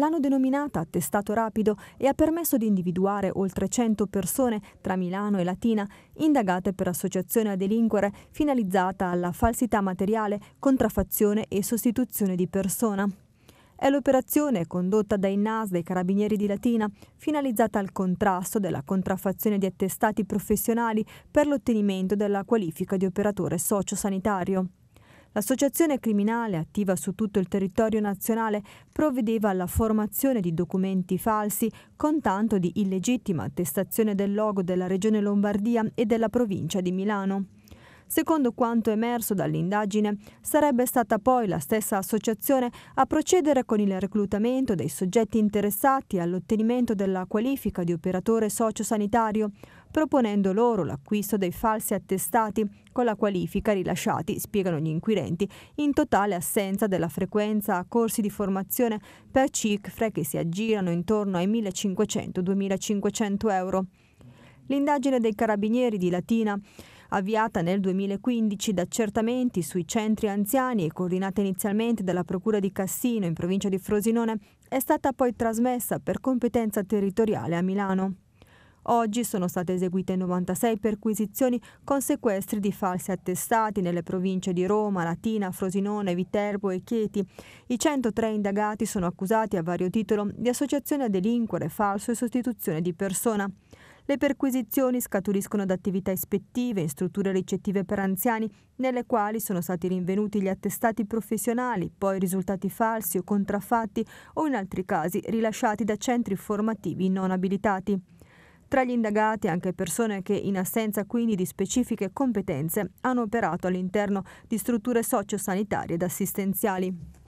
L'hanno denominata attestato rapido e ha permesso di individuare oltre 100 persone tra Milano e Latina indagate per associazione a delinquere finalizzata alla falsità materiale, contraffazione e sostituzione di persona. È l'operazione condotta dai NAS dei Carabinieri di Latina, finalizzata al contrasto della contraffazione di attestati professionali per l'ottenimento della qualifica di operatore sociosanitario. L'associazione criminale, attiva su tutto il territorio nazionale, provvedeva alla formazione di documenti falsi con tanto di illegittima attestazione del logo della Regione Lombardia e della provincia di Milano. Secondo quanto emerso dall'indagine, sarebbe stata poi la stessa associazione a procedere con il reclutamento dei soggetti interessati all'ottenimento della qualifica di operatore sociosanitario, proponendo loro l'acquisto dei falsi attestati con la qualifica rilasciati, spiegano gli inquirenti, in totale assenza della frequenza a corsi di formazione per CICFRE che si aggirano intorno ai 1.500-2.500 euro. L'indagine dei carabinieri di Latina avviata nel 2015 da accertamenti sui centri anziani e coordinata inizialmente dalla Procura di Cassino in provincia di Frosinone, è stata poi trasmessa per competenza territoriale a Milano. Oggi sono state eseguite 96 perquisizioni con sequestri di falsi attestati nelle province di Roma, Latina, Frosinone, Viterbo e Chieti. I 103 indagati sono accusati a vario titolo di associazione a delinquere, falso e sostituzione di persona. Le perquisizioni scaturiscono da attività ispettive in strutture ricettive per anziani, nelle quali sono stati rinvenuti gli attestati professionali, poi risultati falsi o contraffatti o in altri casi rilasciati da centri formativi non abilitati. Tra gli indagati anche persone che, in assenza quindi di specifiche competenze, hanno operato all'interno di strutture sociosanitarie ed assistenziali.